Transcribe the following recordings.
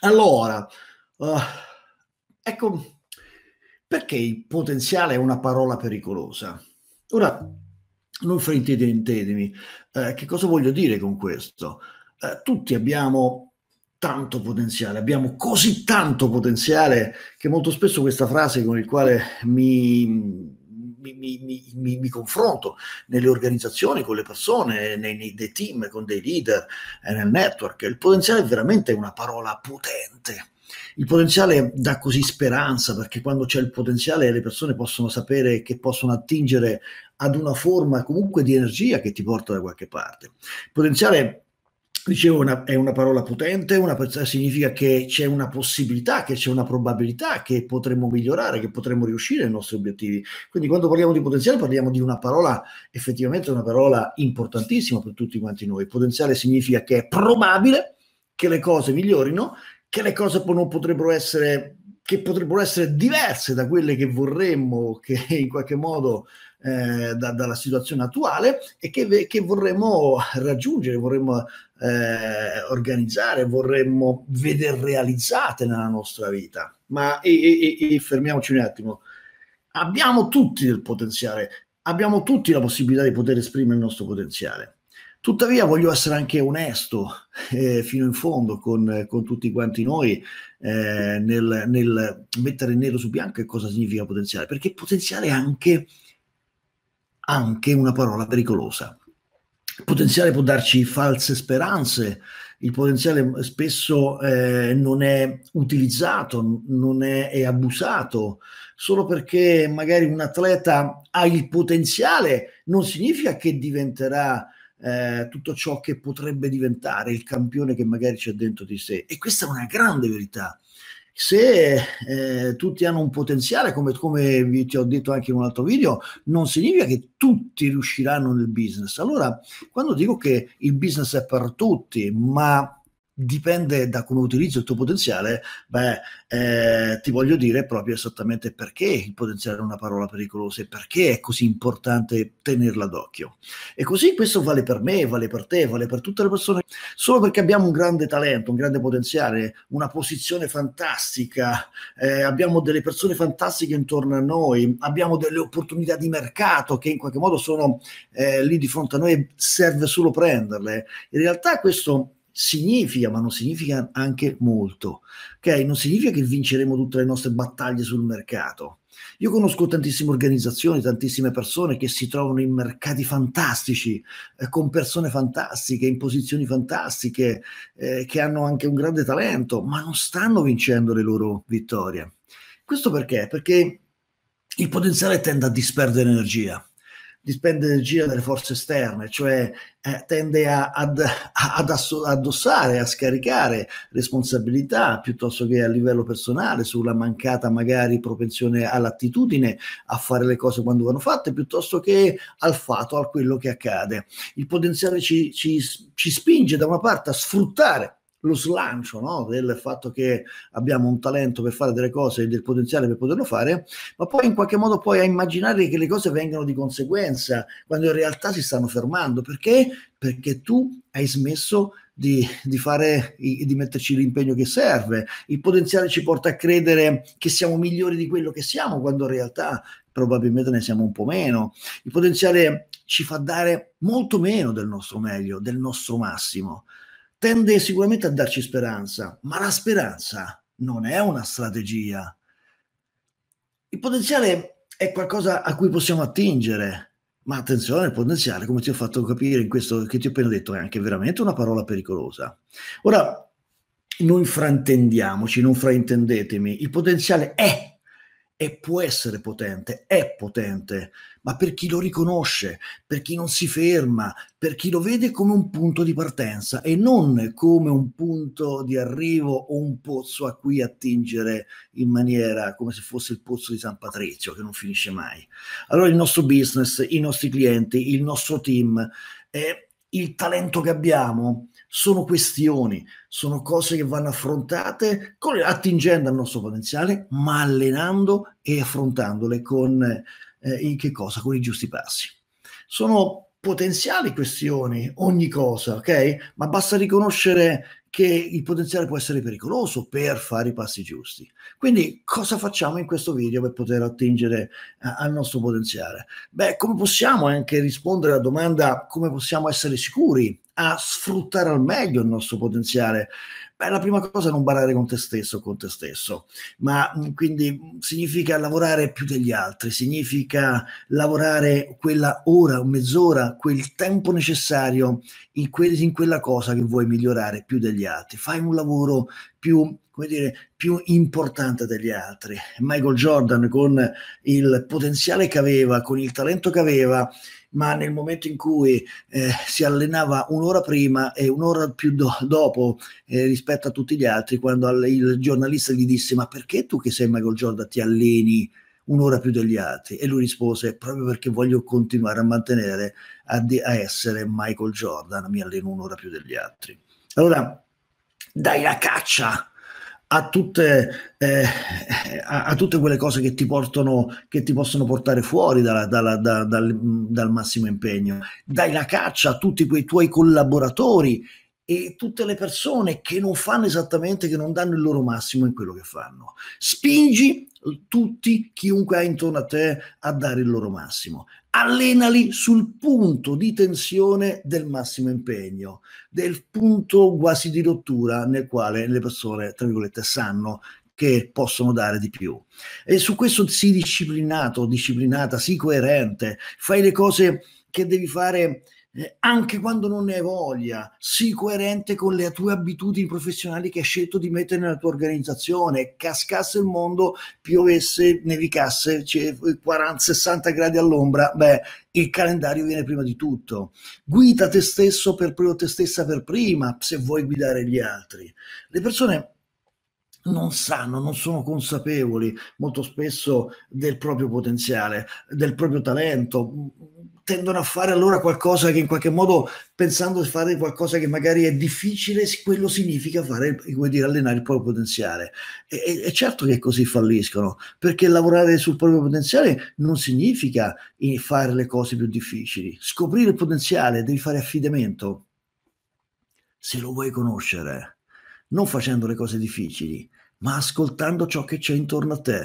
Allora, uh, ecco perché il potenziale è una parola pericolosa. Ora, non fraintendetemi, eh, che cosa voglio dire con questo? Eh, tutti abbiamo tanto potenziale, abbiamo così tanto potenziale che molto spesso questa frase con il quale mi mi, mi, mi, mi, confronto nelle organizzazioni, con le persone, nei, nei, nei team, con dei leader, eh, nel network. Il potenziale è veramente una parola potente. Il potenziale dà così speranza perché quando c'è il potenziale le persone possono sapere che possono attingere ad una forma comunque di energia che ti porta da qualche parte. Il potenziale dicevo, una, è una parola potente, una, significa che c'è una possibilità, che c'è una probabilità che potremmo migliorare, che potremmo riuscire ai nostri obiettivi. Quindi quando parliamo di potenziale parliamo di una parola, effettivamente una parola importantissima per tutti quanti noi. Potenziale significa che è probabile che le cose migliorino, che le cose non potrebbero essere, che potrebbero essere diverse da quelle che vorremmo, che in qualche modo eh, da, dalla situazione attuale e che, che vorremmo raggiungere, vorremmo eh, organizzare, vorremmo vedere realizzate nella nostra vita. Ma e, e, e fermiamoci un attimo. Abbiamo tutti il potenziale, abbiamo tutti la possibilità di poter esprimere il nostro potenziale. Tuttavia voglio essere anche onesto eh, fino in fondo con, con tutti quanti noi eh, nel, nel, mettere nero su bianco che cosa significa potenziale, perché potenziale è anche anche una parola pericolosa. Il potenziale può darci false speranze, il potenziale spesso eh, non è utilizzato, non è, è, abusato, solo perché magari un atleta ha il potenziale non significa che diventerà eh, tutto ciò che potrebbe diventare, il campione che magari c'è dentro di sé. E questa è una grande verità se eh, tutti hanno un potenziale, come, come vi, ti ho detto anche in un altro video, non significa che tutti riusciranno nel business. Allora, quando dico che il business è per tutti, ma dipende da come utilizzi il tuo potenziale, beh, eh, ti voglio dire proprio esattamente perché il potenziale è una parola pericolosa e perché è così importante tenerla d'occhio. E così questo vale per me, vale per te, vale per tutte le persone. Solo perché abbiamo un grande talento, un grande potenziale, una posizione fantastica, eh, abbiamo delle persone fantastiche intorno a noi, abbiamo delle opportunità di mercato che in qualche modo sono eh, lì di fronte a noi serve solo prenderle. In realtà questo significa, ma non significa anche molto. Ok? Non significa che vinceremo tutte le nostre battaglie sul mercato. Io conosco tantissime organizzazioni, tantissime persone che si trovano in mercati fantastici, eh, con persone fantastiche, in posizioni fantastiche, eh, che hanno anche un grande talento, ma non stanno vincendo le loro vittorie. Questo perché? Perché il potenziale tende a disperdere energia di spendere energia delle forze esterne, cioè eh, tende a, ad, ad addossare, a scaricare responsabilità piuttosto che a livello personale sulla mancata magari propensione all'attitudine a fare le cose quando vanno fatte, piuttosto che al fatto, a quello che accade. Il potenziale ci, ci, ci spinge da una parte a sfruttare lo slancio no? del fatto che abbiamo un talento per fare delle cose e del potenziale per poterlo fare, ma poi in qualche modo poi a immaginare che le cose vengano di conseguenza, quando in realtà si stanno fermando. Perché? Perché tu hai smesso di, di, fare, di metterci l'impegno che serve. Il potenziale ci porta a credere che siamo migliori di quello che siamo, quando in realtà probabilmente ne siamo un po' meno. Il potenziale ci fa dare molto meno del nostro meglio, del nostro massimo tende sicuramente a darci speranza, ma la speranza non è una strategia. Il potenziale è qualcosa a cui possiamo attingere, ma attenzione, il potenziale, come ti ho fatto capire in questo che ti ho appena detto, è anche veramente una parola pericolosa. Ora, non fraintendiamoci, non fraintendetemi, il potenziale è e può essere potente, è potente, ma per chi lo riconosce, per chi non si ferma, per chi lo vede come un punto di partenza e non come un punto di arrivo o un pozzo a cui attingere in maniera come se fosse il pozzo di San Patrizio che non finisce mai. Allora il nostro business, i nostri clienti, il nostro team, eh, il talento che abbiamo sono questioni, sono cose che vanno affrontate con, attingendo al nostro potenziale, ma allenando e affrontandole con, eh, con i giusti passi. Sono potenziali questioni, ogni cosa, ok? Ma basta riconoscere che il potenziale può essere pericoloso per fare i passi giusti. Quindi cosa facciamo in questo video per poter attingere a, eh, al nostro potenziale? Beh, come possiamo anche rispondere alla domanda come possiamo essere sicuri a sfruttare al meglio il nostro potenziale? Beh, la prima cosa è non barare con te stesso, con te stesso, ma mm, quindi mm, significa lavorare più degli altri, significa lavorare quella ora, mezz'ora, quel tempo necessario in, que- in quella cosa che vuoi migliorare più degli altri. Fai un lavoro più, come dire, più importante degli altri. Michael Jordan con il potenziale che aveva, con il talento che aveva, ma nel momento in cui eh, si allenava un'ora prima e un'ora più do- dopo eh, rispetto a tutti gli altri, quando al- il giornalista gli disse ma perché tu che sei Michael Jordan ti alleni un'ora più degli altri? E lui rispose proprio perché voglio continuare a mantenere, a, di- a essere Michael Jordan, mi alleno un'ora più degli altri. Allora, dai la caccia a tutte, eh, a, a tutte quelle cose che ti, portano, che ti possono portare fuori dalla, dalla, da, dal, dal massimo impegno, dai la caccia a tutti quei tuoi collaboratori e tutte le persone che non fanno esattamente, che non danno il loro massimo in quello che fanno. Spingi tutti, chiunque ha intorno a te, a dare il loro massimo allenali sul punto di tensione del massimo impegno, del punto quasi di rottura nel quale le persone, tra virgolette, sanno che possono dare di più. E su questo sii disciplinato, disciplinata, sii coerente, fai le cose che devi fare eh, anche quando non ne hai voglia, sii coerente con le tue abitudini professionali che hai scelto di mettere nella tua organizzazione, cascasse il mondo, piovesse, nevicasse, 40, 60 gradi all'ombra, beh, il calendario viene prima di tutto. Guida te stesso per prima, te stessa per prima, se vuoi guidare gli altri. Le persone non sanno, non sono consapevoli molto spesso del proprio potenziale, del proprio talento, tendono a fare allora qualcosa che in qualche modo, pensando di fare qualcosa che magari è difficile, quello significa fare, come dire, allenare il proprio potenziale. E, e certo che così falliscono, perché lavorare sul proprio potenziale non significa fare le cose più difficili. Scoprire il potenziale, devi fare affidamento. Se lo vuoi conoscere, non facendo le cose difficili, ma ascoltando ciò che c'è intorno a te.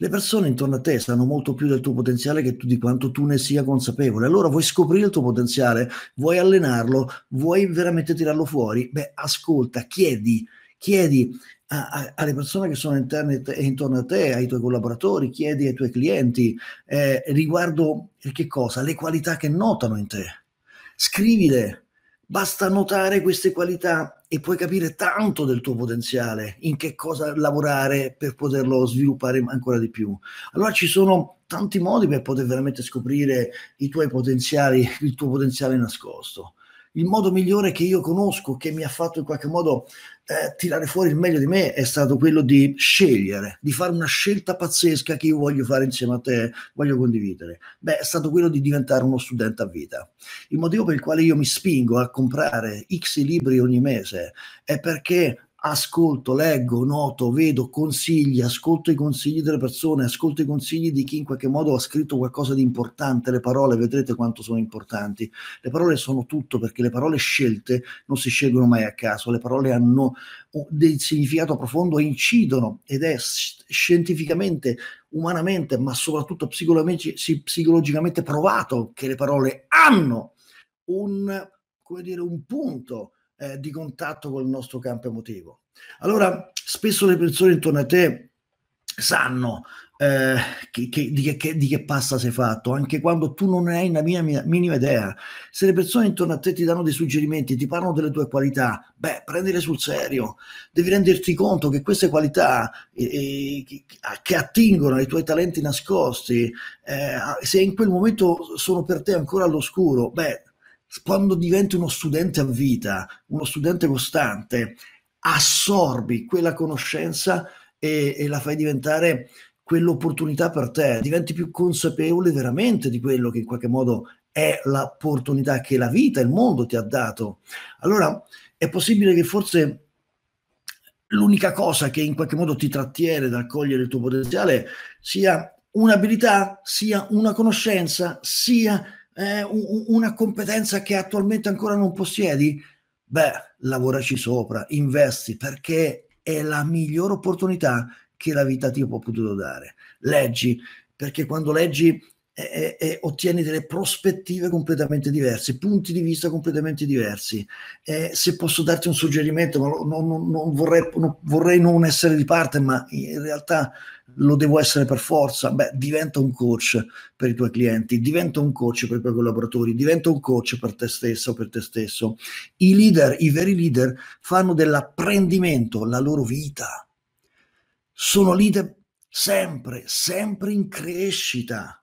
Le persone intorno a te sanno molto più del tuo potenziale che tu, di quanto tu ne sia consapevole. Allora vuoi scoprire il tuo potenziale, vuoi allenarlo, vuoi veramente tirarlo fuori? Beh, ascolta, chiedi, chiedi a, a, alle persone che sono interne e intorno a te, ai tuoi collaboratori, chiedi ai tuoi clienti eh, riguardo eh, che cosa? Le qualità che notano in te. Scrivile, Basta notare queste qualità e puoi capire tanto del tuo potenziale, in che cosa lavorare per poterlo sviluppare ancora di più. Allora ci sono tanti modi per poter veramente scoprire i tuoi potenziali, il tuo potenziale nascosto il modo migliore che io conosco, che mi ha fatto in qualche modo eh, tirare fuori il meglio di me, è stato quello di scegliere, di fare una scelta pazzesca che io voglio fare insieme a te, voglio condividere. Beh, è stato quello di diventare uno studente a vita. Il motivo per il quale io mi spingo a comprare X libri ogni mese è perché ascolto, leggo, noto, vedo consigli, ascolto i consigli delle persone, ascolto i consigli di chi in qualche modo ha scritto qualcosa di importante, le parole, vedrete quanto sono importanti. Le parole sono tutto perché le parole scelte non si scelgono mai a caso, le parole hanno del significato profondo incidono ed è scientificamente, umanamente, ma soprattutto psicologicamente provato che le parole hanno un, come dire, un punto eh, di contatto col nostro campo emotivo. Allora, spesso le persone intorno a te sanno eh, che, che, di, che, di, che, pasta sei fatto, anche quando tu non ne hai una minima, minima idea. Se le persone intorno a te ti danno dei suggerimenti, ti parlano delle tue qualità, beh, prendile sul serio. Devi renderti conto che queste qualità eh, eh che attingono ai tuoi talenti nascosti, eh, se in quel momento sono per te ancora all'oscuro, beh, quando diventi uno studente a vita, uno studente costante, assorbi quella conoscenza e, e la fai diventare quell'opportunità per te, diventi più consapevole veramente di quello che in qualche modo è l'opportunità che la vita, il mondo ti ha dato. Allora è possibile che forse l'unica cosa che in qualche modo ti trattiene dal cogliere il tuo potenziale sia un'abilità, sia una conoscenza, sia eh, una competenza che attualmente ancora non possiedi? Beh, lavoraci sopra, investi perché è la migliore opportunità che la vita ti ha potuto dare. Leggi, perché quando leggi e, eh, e, eh, eh, ottieni delle prospettive completamente diverse, punti di vista completamente diversi. Eh, se posso darti un suggerimento, non, non, non, vorrei, non, vorrei, non essere di parte, ma in realtà lo devo essere per forza, beh, diventa un coach per i tuoi clienti, diventa un coach per i tuoi collaboratori, diventa un coach per te stesso, per te stesso. I leader, i veri leader, fanno dell'apprendimento la loro vita. Sono leader sempre, sempre in crescita.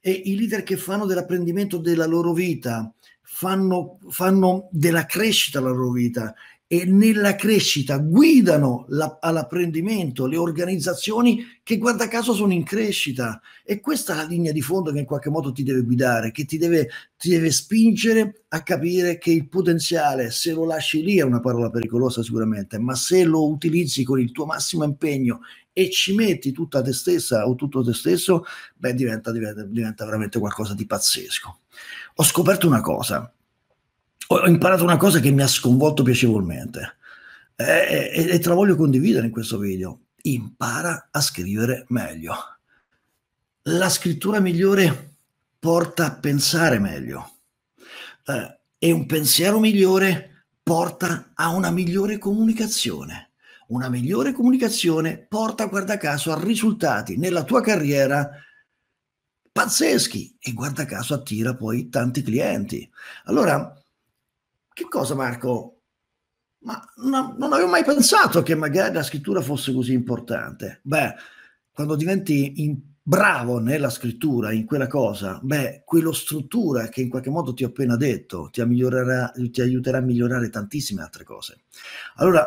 E i leader che fanno dell'apprendimento della loro vita, fanno, fanno della crescita la loro vita e nella crescita guidano la, all'apprendimento le organizzazioni che guarda caso sono in crescita e questa è la linea di fondo che in qualche modo ti deve guidare, che ti deve, ti deve spingere a capire che il potenziale, se lo lasci lì è una parola pericolosa sicuramente, ma se lo utilizzi con il tuo massimo impegno e ci metti tutta te stessa o tutto te stesso, beh diventa, diventa, diventa veramente qualcosa di pazzesco. Ho scoperto una cosa, ho, ho imparato una cosa che mi ha sconvolto piacevolmente e, e, e te la voglio condividere in questo video. Impara a scrivere meglio. La scrittura migliore porta a pensare meglio eh, e un pensiero migliore porta a una migliore comunicazione. Una migliore comunicazione porta, guarda caso, a risultati nella tua carriera pazzeschi e guarda caso attira poi tanti clienti. Allora, che cosa Marco? Ma no, non avevo mai pensato che magari la scrittura fosse così importante. Beh, quando diventi in, bravo nella scrittura, in quella cosa, beh, quello struttura che in qualche modo ti ho appena detto ti, ti aiuterà a migliorare tantissime altre cose. Allora,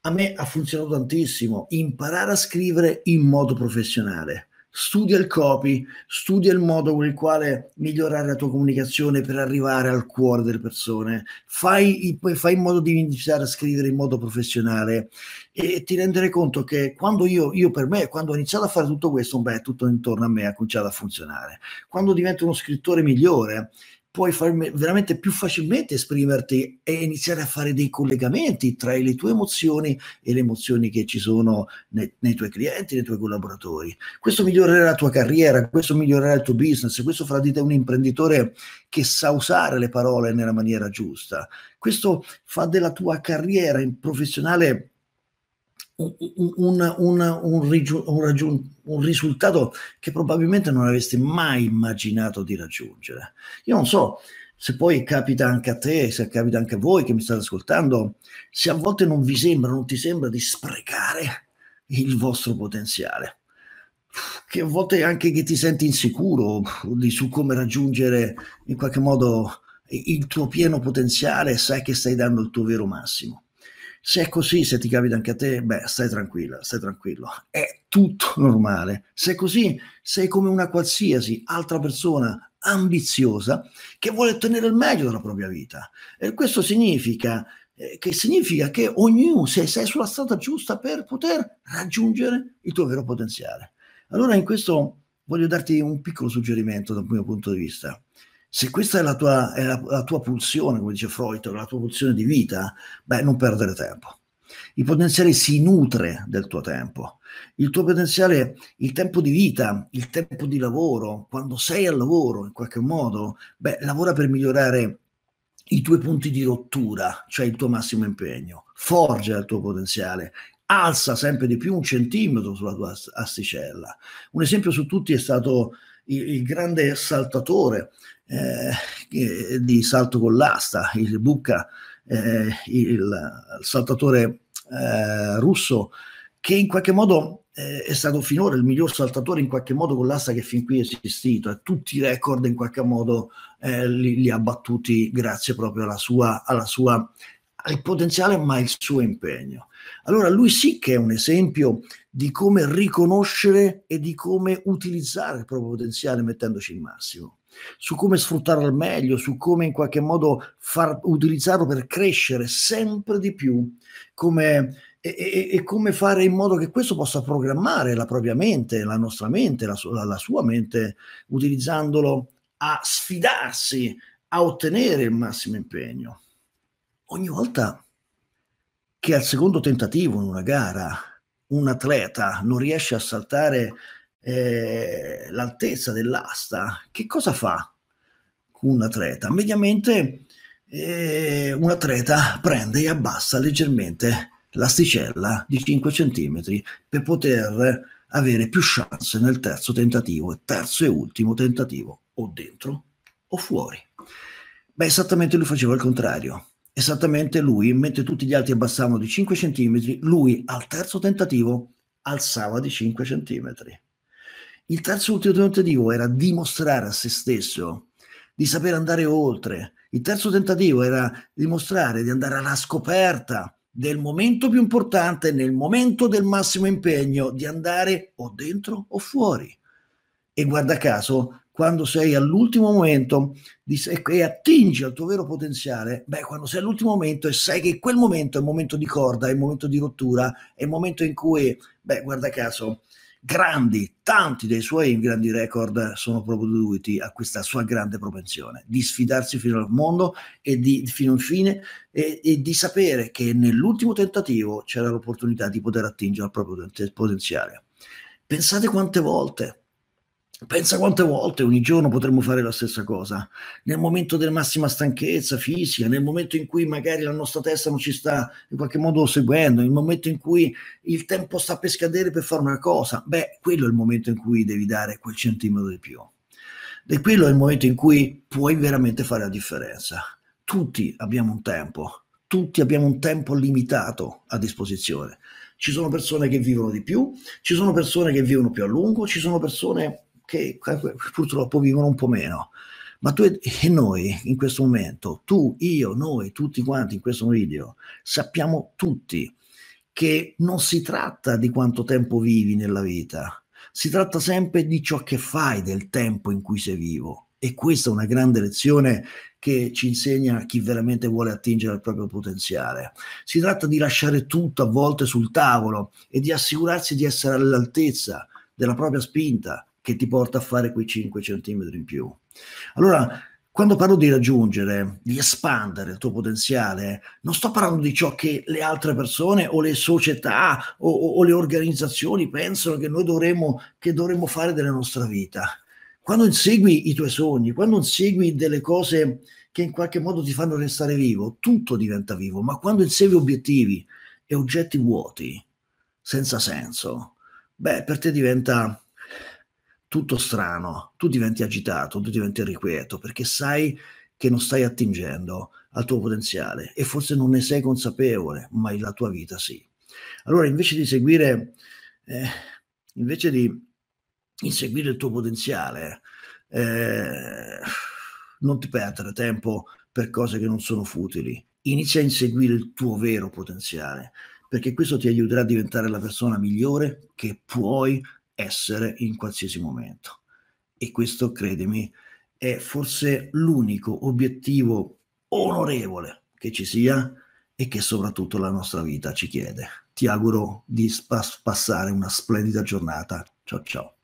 a me ha funzionato tantissimo imparare a scrivere in modo professionale studia il copy, studia il modo con il quale migliorare la tua comunicazione per arrivare al cuore delle persone, fai, fai in modo di iniziare a scrivere in modo professionale e ti rendere conto che quando io, io per me, quando ho iniziato a fare tutto questo, beh, tutto intorno a me ha cominciato a funzionare. Quando divento uno scrittore migliore, puoi far veramente più facilmente esprimerti e iniziare a fare dei collegamenti tra le tue emozioni e le emozioni che ci sono nei, nei tuoi clienti, nei tuoi collaboratori. Questo migliorerà la tua carriera, questo migliorerà il tuo business, questo farà di te un imprenditore che sa usare le parole nella maniera giusta. Questo fa della tua carriera professionale un, un, un, un, risultato che probabilmente non avresti mai immaginato di raggiungere. Io non so se poi capita anche a te, se capita anche a voi che mi state ascoltando, se a volte non vi sembra, non ti sembra di sprecare il vostro potenziale, che a volte anche che ti senti insicuro di, su come raggiungere in qualche modo il tuo pieno potenziale, sai che stai dando il tuo vero massimo se è così, se ti capita anche a te, beh, stai tranquilla, stai tranquillo. È tutto normale. Se è così, sei come una qualsiasi altra persona ambiziosa che vuole ottenere il meglio della propria vita. E questo significa eh, che significa che ognuno, se sei sulla strada giusta per poter raggiungere il tuo vero potenziale. Allora in questo voglio darti un piccolo suggerimento dal mio punto di vista. Se questa è, la tua, è la, la tua pulsione, come dice Freud, la tua pulsione di vita, beh, non perdere tempo. Il potenziale si nutre del tuo tempo. Il tuo potenziale, il tempo di vita, il tempo di lavoro, quando sei al lavoro in qualche modo, beh, lavora per migliorare i tuoi punti di rottura, cioè il tuo massimo impegno. Forgia il tuo potenziale, alza sempre di più un centimetro sulla tua asticella. Un esempio su tutti è stato il, il grande saltatore eh, eh, di salto con l'asta, il Bucca, eh, il, il, saltatore eh, russo, che in qualche modo eh, è stato finora il miglior saltatore in qualche modo con l'asta che fin qui è esistito e tutti i record in qualche modo eh, li, li, ha battuti grazie proprio alla sua, alla sua, al potenziale ma il suo impegno. Allora lui sì che è un esempio di come riconoscere e di come utilizzare il proprio potenziale mettendoci il massimo, su come sfruttarlo al meglio, su come in qualche modo far, utilizzarlo per crescere sempre di più, come e, e, e, come fare in modo che questo possa programmare la propria mente, la nostra mente, la, su- la sua mente, utilizzandolo a sfidarsi, a ottenere il massimo impegno. Ogni volta che al secondo tentativo in una gara un atleta non riesce a saltare eh, l'altezza dell'asta, che cosa fa un atleta? Mediamente eh, un atleta prende e abbassa leggermente l'asticella di 5 cm per poter avere più chance nel terzo tentativo, terzo e ultimo tentativo, o dentro o fuori. Beh, esattamente lui faceva il contrario esattamente lui, mentre tutti gli altri abbassavano di 5 cm, lui al terzo tentativo alzava di 5 cm. Il terzo ultimo tentativo era dimostrare a se stesso di saper andare oltre. Il terzo tentativo era dimostrare di andare alla scoperta del momento più importante, nel momento del massimo impegno, di andare o dentro o fuori. E guarda caso, quando sei all'ultimo momento e attingi al tuo vero potenziale, beh, quando sei all'ultimo momento e sai che quel momento è un momento di corda, è un momento di rottura, è un momento in cui, beh, guarda caso, grandi, tanti dei suoi grandi record sono proprio dovuti a questa sua grande propensione di sfidarsi fino al mondo e di, fino in fine e, e di sapere che nell'ultimo tentativo c'era l'opportunità di poter attingere al proprio potenziale. Pensate quante volte Pensa quante volte ogni giorno potremmo fare la stessa cosa, nel momento della massima stanchezza fisica, nel momento in cui magari la nostra testa non ci sta in qualche modo seguendo, nel momento in cui il tempo sta per scadere per fare una cosa, beh, quello è il momento in cui devi dare quel centimetro di più. E quello è il momento in cui puoi veramente fare la differenza. Tutti abbiamo un tempo, tutti abbiamo un tempo limitato a disposizione. Ci sono persone che vivono di più, ci sono persone che vivono più a lungo, ci sono persone che purtroppo vivono un po' meno. Ma tu e noi in questo momento, tu, io, noi, tutti quanti in questo video, sappiamo tutti che non si tratta di quanto tempo vivi nella vita, si tratta sempre di ciò che fai del tempo in cui sei vivo. E questa è una grande lezione che ci insegna chi veramente vuole attingere al proprio potenziale. Si tratta di lasciare tutto a volte sul tavolo e di assicurarsi di essere all'altezza della propria spinta, che ti porta a fare quei 5 centimetri in più. Allora, quando parlo di raggiungere, di espandere il tuo potenziale, non sto parlando di ciò che le altre persone o le società o, o, o le organizzazioni pensano che noi dovremmo, che dovremmo fare della nostra vita. Quando insegui i tuoi sogni, quando insegui delle cose che in qualche modo ti fanno restare vivo, tutto diventa vivo, ma quando insegui obiettivi e oggetti vuoti, senza senso, beh, per te diventa tutto strano, tu diventi agitato, tu diventi irrequieto perché sai che non stai attingendo al tuo potenziale e forse non ne sei consapevole, ma la tua vita sì. Allora invece di seguire, eh, invece di inseguire il tuo potenziale, eh, non ti perdere tempo per cose che non sono futili, inizia a inseguire il tuo vero potenziale, perché questo ti aiuterà a diventare la persona migliore che puoi essere in qualsiasi momento. E questo, credimi, è forse l'unico obiettivo onorevole che ci sia e che soprattutto la nostra vita ci chiede. Ti auguro di spas- passare una splendida giornata. Ciao ciao.